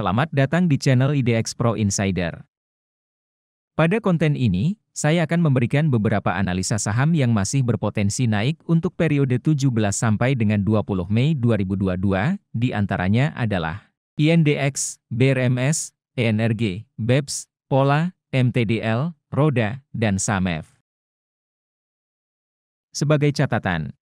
Selamat datang di channel IDX Pro Insider. Pada konten ini, saya akan memberikan beberapa analisa saham yang masih berpotensi naik untuk periode 17 sampai dengan 20 Mei 2022, di antaranya adalah INDX, BRMS, ENRG, BEPS, Pola, MTDL, Roda, dan Samef. Sebagai catatan,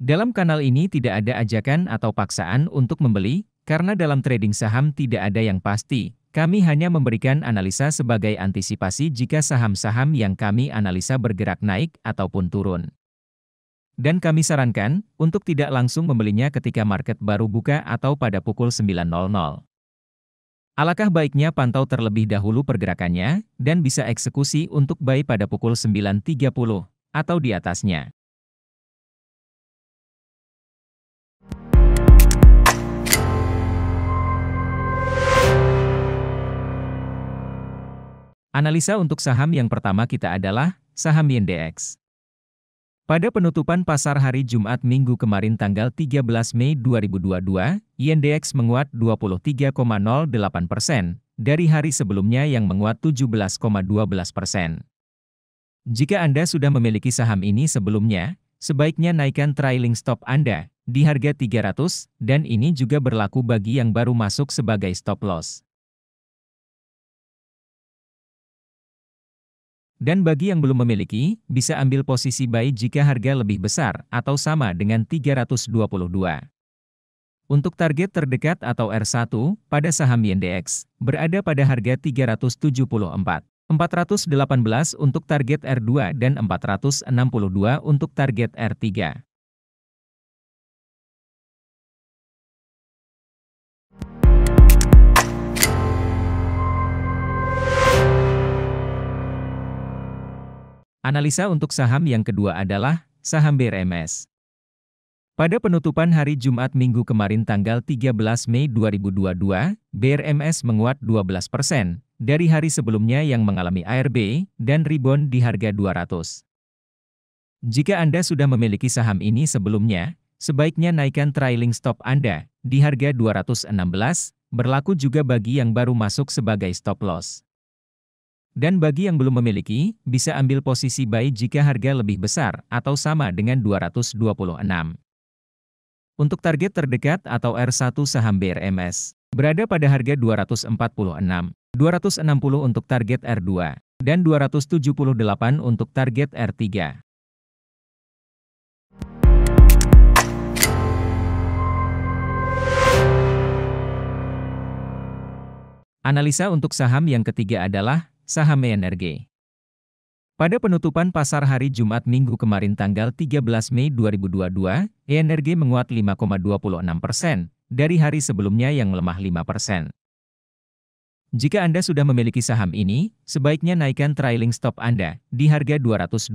dalam kanal ini tidak ada ajakan atau paksaan untuk membeli, karena dalam trading saham tidak ada yang pasti, kami hanya memberikan analisa sebagai antisipasi jika saham-saham yang kami analisa bergerak naik ataupun turun. Dan kami sarankan untuk tidak langsung membelinya ketika market baru buka atau pada pukul 9.00. Alakah baiknya pantau terlebih dahulu pergerakannya dan bisa eksekusi untuk buy pada pukul 9.30 atau di atasnya. Analisa untuk saham yang pertama kita adalah saham YNDX. Pada penutupan pasar hari Jumat minggu kemarin tanggal 13 Mei 2022, YNDX menguat 23,08 persen dari hari sebelumnya yang menguat 17,12 persen. Jika Anda sudah memiliki saham ini sebelumnya, sebaiknya naikkan trailing stop Anda di harga 300 dan ini juga berlaku bagi yang baru masuk sebagai stop loss. Dan bagi yang belum memiliki, bisa ambil posisi buy jika harga lebih besar atau sama dengan 322. Untuk target terdekat atau R1 pada saham YNDX berada pada harga 374, 418 untuk target R2 dan 462 untuk target R3. Analisa untuk saham yang kedua adalah saham BRMS. Pada penutupan hari Jumat minggu kemarin tanggal 13 Mei 2022, BRMS menguat 12 persen dari hari sebelumnya yang mengalami ARB dan rebound di harga 200. Jika Anda sudah memiliki saham ini sebelumnya, sebaiknya naikkan trailing stop Anda di harga 216, berlaku juga bagi yang baru masuk sebagai stop loss. Dan bagi yang belum memiliki, bisa ambil posisi buy jika harga lebih besar atau sama dengan 226. Untuk target terdekat atau R1 saham BRMS, berada pada harga 246, 260 untuk target R2, dan 278 untuk target R3. Analisa untuk saham yang ketiga adalah saham ENRG. Pada penutupan pasar hari Jumat minggu kemarin tanggal 13 Mei 2022, ENRG menguat 5,26 persen dari hari sebelumnya yang lemah 5 persen. Jika Anda sudah memiliki saham ini, sebaiknya naikkan trailing stop Anda di harga 226.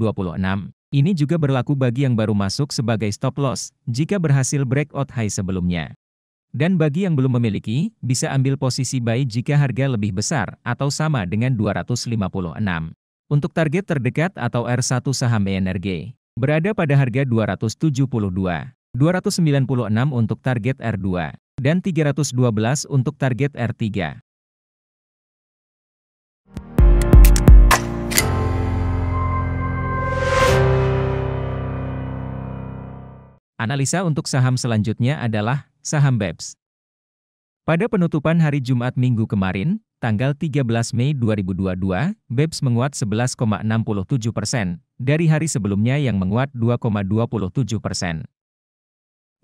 Ini juga berlaku bagi yang baru masuk sebagai stop loss jika berhasil breakout high sebelumnya. Dan bagi yang belum memiliki, bisa ambil posisi buy jika harga lebih besar atau sama dengan 256. Untuk target terdekat atau R1 saham BNRG, e berada pada harga 272, 296 untuk target R2, dan 312 untuk target R3. Analisa untuk saham selanjutnya adalah saham BEPS. Pada penutupan hari Jumat minggu kemarin, tanggal 13 Mei 2022, BEPS menguat 11,67 persen, dari hari sebelumnya yang menguat 2,27 persen.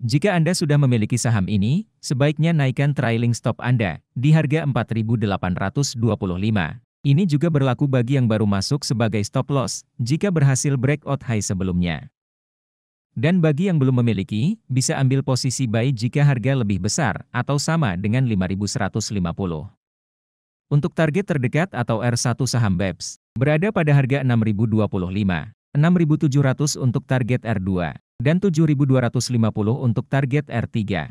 Jika Anda sudah memiliki saham ini, sebaiknya naikkan trailing stop Anda di harga 4.825. Ini juga berlaku bagi yang baru masuk sebagai stop loss jika berhasil breakout high sebelumnya. Dan bagi yang belum memiliki, bisa ambil posisi buy jika harga lebih besar atau sama dengan 5150. Untuk target terdekat atau R1 saham BEPS, berada pada harga 6025, 6700 untuk target R2, dan 7250 untuk target R3.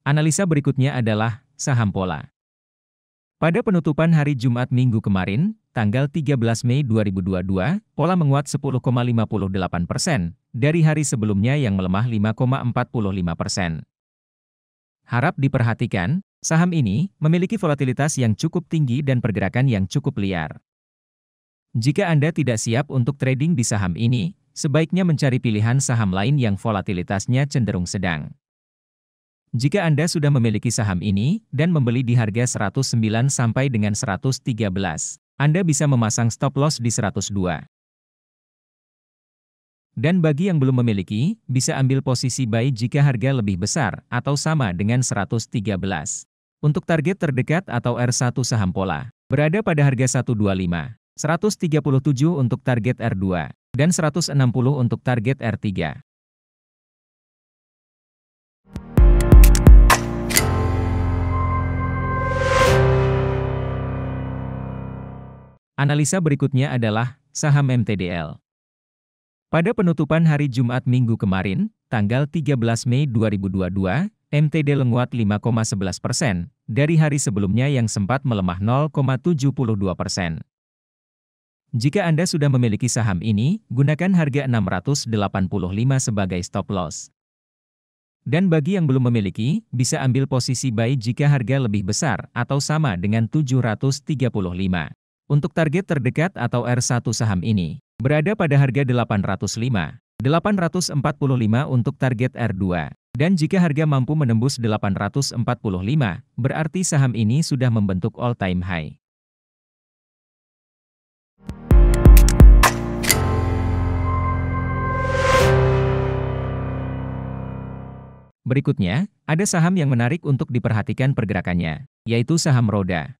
Analisa berikutnya adalah saham pola. Pada penutupan hari Jumat minggu kemarin, tanggal 13 Mei 2022, pola menguat 10,58 persen dari hari sebelumnya yang melemah 5,45 persen. Harap diperhatikan, saham ini memiliki volatilitas yang cukup tinggi dan pergerakan yang cukup liar. Jika Anda tidak siap untuk trading di saham ini, sebaiknya mencari pilihan saham lain yang volatilitasnya cenderung sedang. Jika Anda sudah memiliki saham ini dan membeli di harga 109 sampai dengan 113, Anda bisa memasang stop loss di 102. Dan bagi yang belum memiliki, bisa ambil posisi buy jika harga lebih besar atau sama dengan 113. Untuk target terdekat atau R1 saham pola, berada pada harga 125, 137 untuk target R2, dan 160 untuk target R3. Analisa berikutnya adalah saham MTDL. Pada penutupan hari Jumat minggu kemarin, tanggal 13 Mei 2022, MTD lenguat 5,11 persen, dari hari sebelumnya yang sempat melemah 0,72 persen. Jika Anda sudah memiliki saham ini, gunakan harga 685 sebagai stop loss. Dan bagi yang belum memiliki, bisa ambil posisi buy jika harga lebih besar atau sama dengan 735. Untuk target terdekat atau R1 saham ini, berada pada harga 805, 845 untuk target R2. Dan jika harga mampu menembus 845, berarti saham ini sudah membentuk all-time high. Berikutnya, ada saham yang menarik untuk diperhatikan pergerakannya, yaitu saham roda.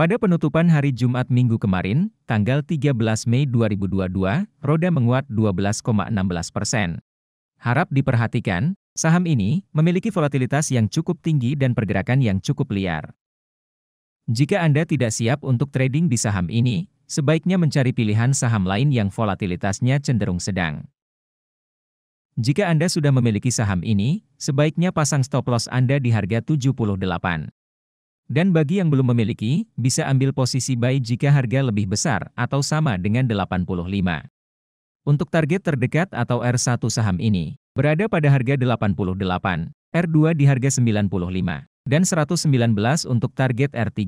Pada penutupan hari Jumat minggu kemarin, tanggal 13 Mei 2022, roda menguat 12,16 persen. Harap diperhatikan, saham ini memiliki volatilitas yang cukup tinggi dan pergerakan yang cukup liar. Jika Anda tidak siap untuk trading di saham ini, sebaiknya mencari pilihan saham lain yang volatilitasnya cenderung sedang. Jika Anda sudah memiliki saham ini, sebaiknya pasang stop loss Anda di harga 78. Dan bagi yang belum memiliki, bisa ambil posisi buy jika harga lebih besar atau sama dengan 85. Untuk target terdekat atau R1 saham ini, berada pada harga 88, R2 di harga 95, dan 119 untuk target R3.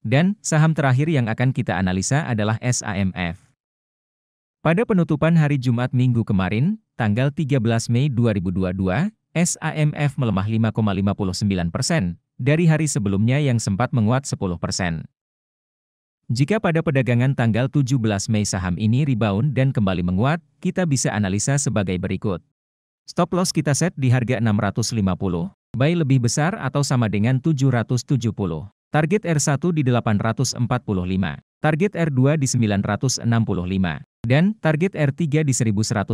Dan, saham terakhir yang akan kita analisa adalah SAMF. Pada penutupan hari Jumat minggu kemarin, tanggal 13 Mei 2022, SAMF melemah 5,59 persen, dari hari sebelumnya yang sempat menguat 10 persen. Jika pada perdagangan tanggal 17 Mei saham ini rebound dan kembali menguat, kita bisa analisa sebagai berikut. Stop loss kita set di harga 650, buy lebih besar atau sama dengan 770. Target R1 di 845, target R2 di 965, dan target R3 di 1150.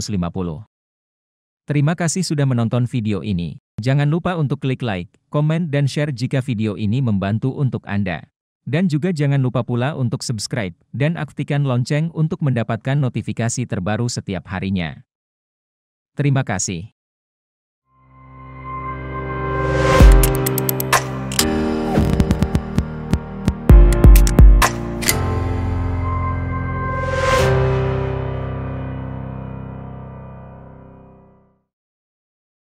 Terima kasih sudah menonton video ini. Jangan lupa untuk klik like, komen dan share jika video ini membantu untuk Anda. Dan juga jangan lupa pula untuk subscribe dan aktifkan lonceng untuk mendapatkan notifikasi terbaru setiap harinya. Terima kasih.